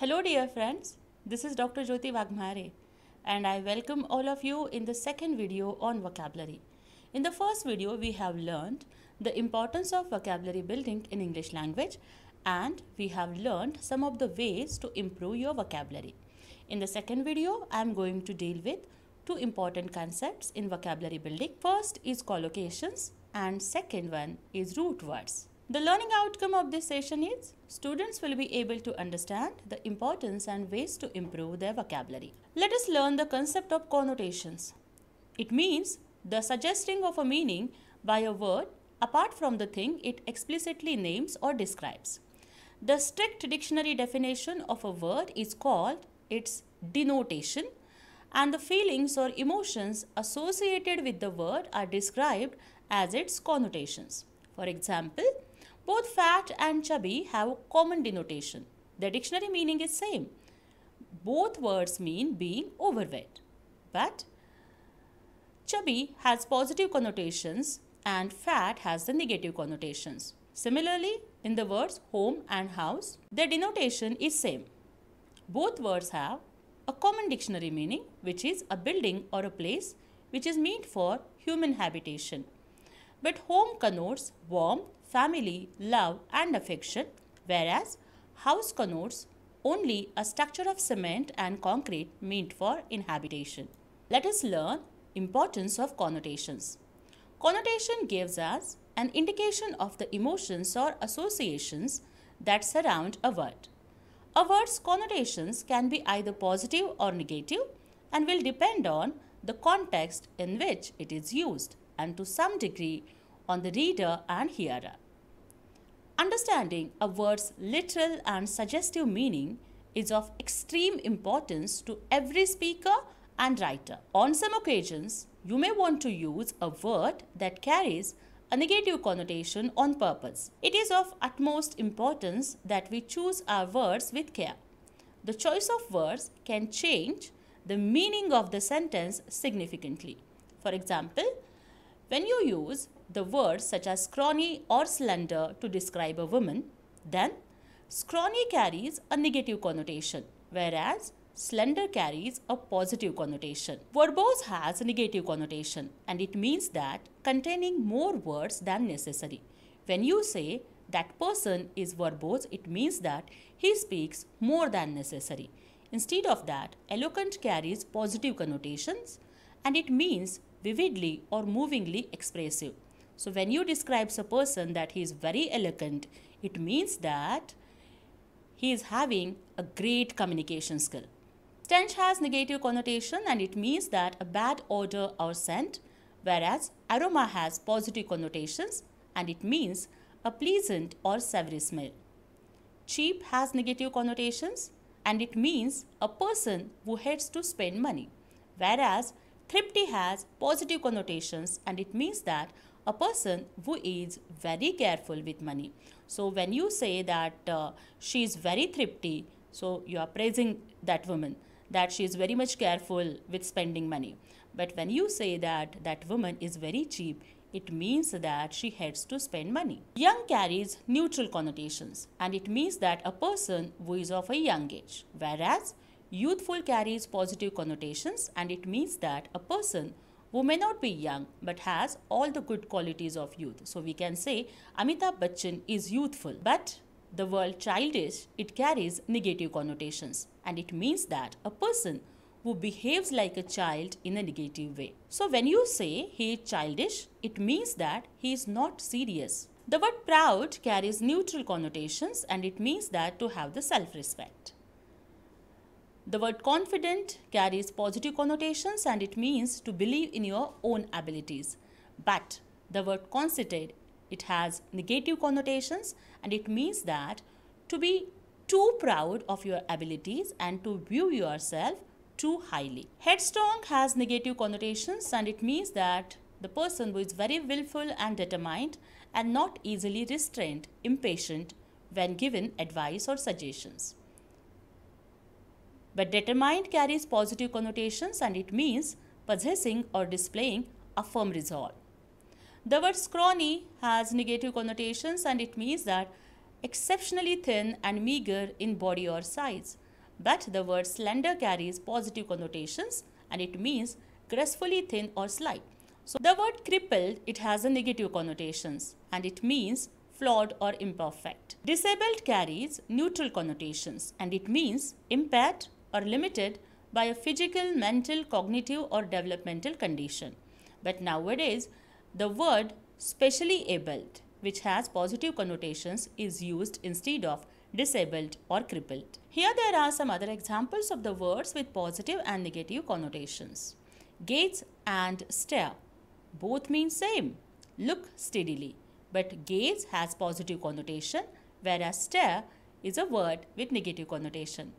Hello, dear friends. This is Dr. Jyoti Vaghmare, and I welcome all of you in the second video on vocabulary. In the first video, we have learned the importance of vocabulary building in English language, and we have learned some of the ways to improve your vocabulary. In the second video, I am going to deal with two important concepts in vocabulary building. First is collocations, and second one is root words. The learning outcome of this session is students will be able to understand the importance and ways to improve their vocabulary. Let us learn the concept of connotations. It means the suggesting of a meaning by a word apart from the thing it explicitly names or describes. The strict dictionary definition of a word is called its denotation and the feelings or emotions associated with the word are described as its connotations. For example, both fat and chubby have a common denotation. Their dictionary meaning is same. Both words mean being overweight. But chubby has positive connotations and fat has the negative connotations. Similarly, in the words home and house, their denotation is same. Both words have a common dictionary meaning which is a building or a place which is meant for human habitation. But home connotes warmth family, love, and affection, whereas house connotes only a structure of cement and concrete meant for inhabitation. Let us learn importance of connotations. Connotation gives us an indication of the emotions or associations that surround a word. A word's connotations can be either positive or negative and will depend on the context in which it is used and to some degree on the reader and hearer. Understanding a word's literal and suggestive meaning is of extreme importance to every speaker and writer. On some occasions, you may want to use a word that carries a negative connotation on purpose. It is of utmost importance that we choose our words with care. The choice of words can change the meaning of the sentence significantly. For example, when you use the words such as scrawny or slender to describe a woman, then scrawny carries a negative connotation, whereas slender carries a positive connotation. Verbose has a negative connotation and it means that containing more words than necessary. When you say that person is verbose, it means that he speaks more than necessary. Instead of that, eloquent carries positive connotations and it means vividly or movingly expressive. So when you describe a person that he is very eloquent, it means that he is having a great communication skill. Stench has negative connotation and it means that a bad odor or scent, whereas aroma has positive connotations and it means a pleasant or savory smell. Cheap has negative connotations and it means a person who hates to spend money, whereas thrifty has positive connotations and it means that a person who is very careful with money. So when you say that uh, she is very thrifty, so you are praising that woman that she is very much careful with spending money. But when you say that that woman is very cheap, it means that she hates to spend money. Young carries neutral connotations and it means that a person who is of a young age. Whereas youthful carries positive connotations and it means that a person who may not be young but has all the good qualities of youth. So we can say Amitabh Bachchan is youthful, but the word childish it carries negative connotations and it means that a person who behaves like a child in a negative way. So when you say he is childish, it means that he is not serious. The word proud carries neutral connotations and it means that to have the self-respect. The word confident carries positive connotations and it means to believe in your own abilities. But the word conceited, it has negative connotations and it means that to be too proud of your abilities and to view yourself too highly. Headstrong has negative connotations and it means that the person who is very willful and determined and not easily restrained, impatient when given advice or suggestions. But determined carries positive connotations and it means possessing or displaying a firm resolve. The word scrawny has negative connotations and it means that exceptionally thin and meager in body or size. But the word slender carries positive connotations and it means gracefully thin or slight. So the word crippled, it has a negative connotations and it means flawed or imperfect. Disabled carries neutral connotations and it means impaired, or limited by a physical, mental, cognitive, or developmental condition. But nowadays, the word specially abled, which has positive connotations, is used instead of disabled or crippled. Here there are some other examples of the words with positive and negative connotations. Gaze and stare both mean same. Look steadily. But gaze has positive connotation whereas stare is a word with negative connotation.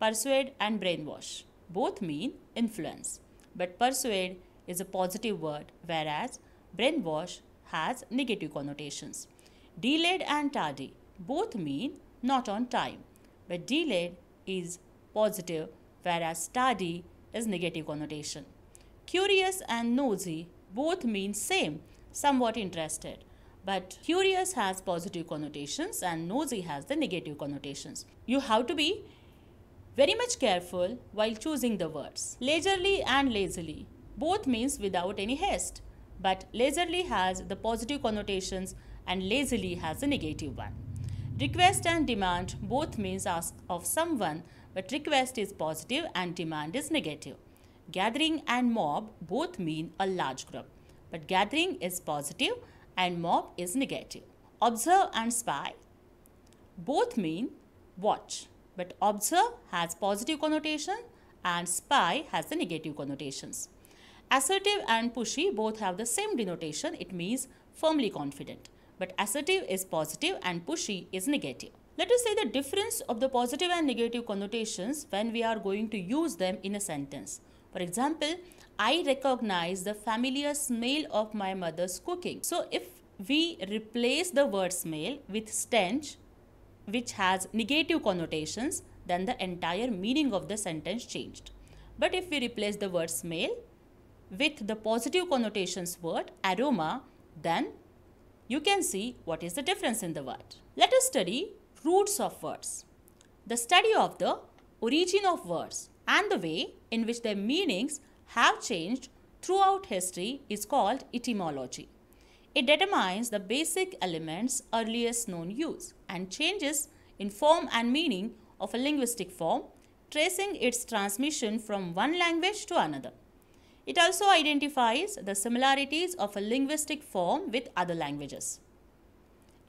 Persuade and brainwash both mean influence, but persuade is a positive word, whereas brainwash has negative connotations. Delayed and tardy both mean not on time, but delayed is positive, whereas tardy is negative connotation. Curious and nosy both mean same, somewhat interested. But curious has positive connotations and nosy has the negative connotations. You have to be very much careful while choosing the words. Leisurely and lazily. Both means without any haste. But leisurely has the positive connotations and lazily has the negative one. Request and demand both means ask of someone, but request is positive and demand is negative. Gathering and mob both mean a large group, but gathering is positive and mob is negative. Observe and spy both mean watch. But observe has positive connotation and spy has the negative connotations. Assertive and pushy both have the same denotation. It means firmly confident. But assertive is positive and pushy is negative. Let us say the difference of the positive and negative connotations when we are going to use them in a sentence. For example, I recognize the familiar smell of my mother's cooking. So if we replace the word smell with stench which has negative connotations, then the entire meaning of the sentence changed. But if we replace the word smell with the positive connotations word aroma, then you can see what is the difference in the word. Let us study roots of words. The study of the origin of words and the way in which their meanings have changed throughout history is called etymology. It determines the basic element's earliest known use and changes in form and meaning of a linguistic form, tracing its transmission from one language to another. It also identifies the similarities of a linguistic form with other languages.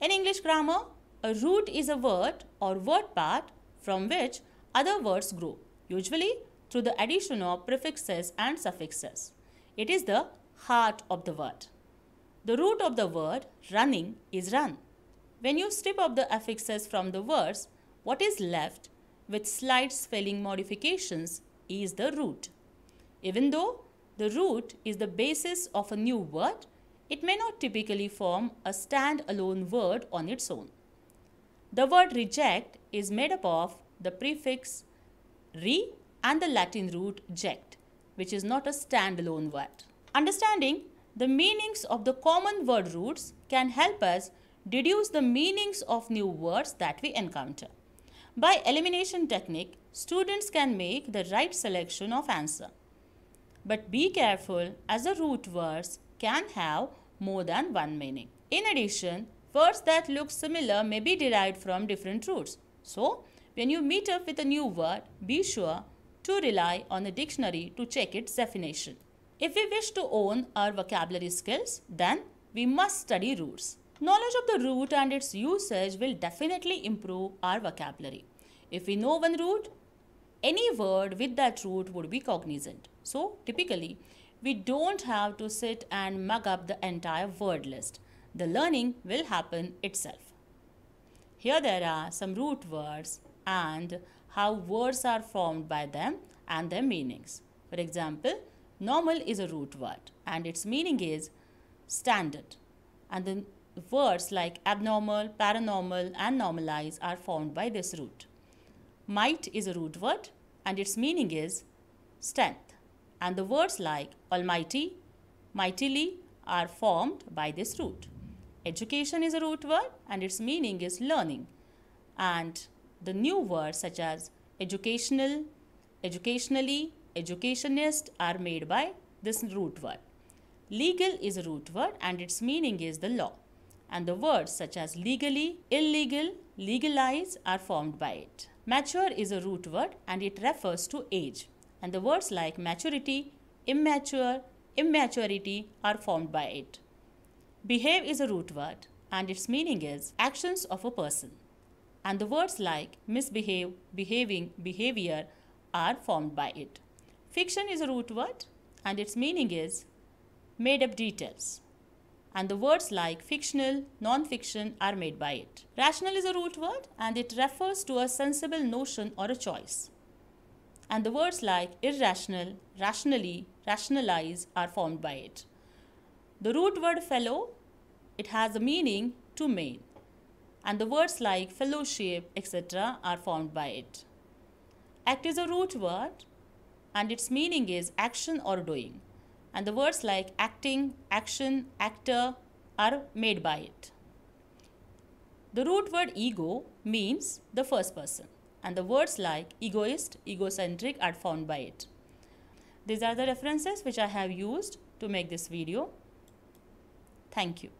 In English grammar, a root is a word or word part from which other words grow, usually through the addition of prefixes and suffixes. It is the heart of the word. The root of the word running is run. When you strip off the affixes from the words, what is left with slight spelling modifications is the root. Even though the root is the basis of a new word, it may not typically form a stand-alone word on its own. The word reject is made up of the prefix re and the Latin root ject, which is not a stand-alone word. Understanding the meanings of the common word roots can help us deduce the meanings of new words that we encounter. By elimination technique, students can make the right selection of answer. But be careful as the root words can have more than one meaning. In addition, words that look similar may be derived from different roots. So, when you meet up with a new word, be sure to rely on the dictionary to check its definition. If we wish to own our vocabulary skills, then we must study roots. Knowledge of the root and its usage will definitely improve our vocabulary. If we know one root, any word with that root would be cognizant. So, typically, we don't have to sit and mug up the entire word list. The learning will happen itself. Here there are some root words and how words are formed by them and their meanings. For example, Normal is a root word and its meaning is standard. And the words like abnormal, paranormal, and normalize are formed by this root. Might is a root word and its meaning is strength. And the words like almighty, mightily are formed by this root. Education is a root word and its meaning is learning. And the new words such as educational, educationally, educationist are made by this root word. Legal is a root word and its meaning is the law. And the words such as legally, illegal, legalize are formed by it. Mature is a root word and it refers to age. And the words like maturity, immature, immaturity are formed by it. Behave is a root word and its meaning is actions of a person. And the words like misbehave, behaving, behavior are formed by it. Fiction is a root word and its meaning is made up details. And the words like fictional, non fiction are made by it. Rational is a root word and it refers to a sensible notion or a choice. And the words like irrational, rationally, rationalize are formed by it. The root word fellow, it has a meaning to main. And the words like fellowship, etc., are formed by it. Act is a root word and its meaning is action or doing. And the words like acting, action, actor are made by it. The root word ego means the first person, and the words like egoist, egocentric are found by it. These are the references which I have used to make this video. Thank you.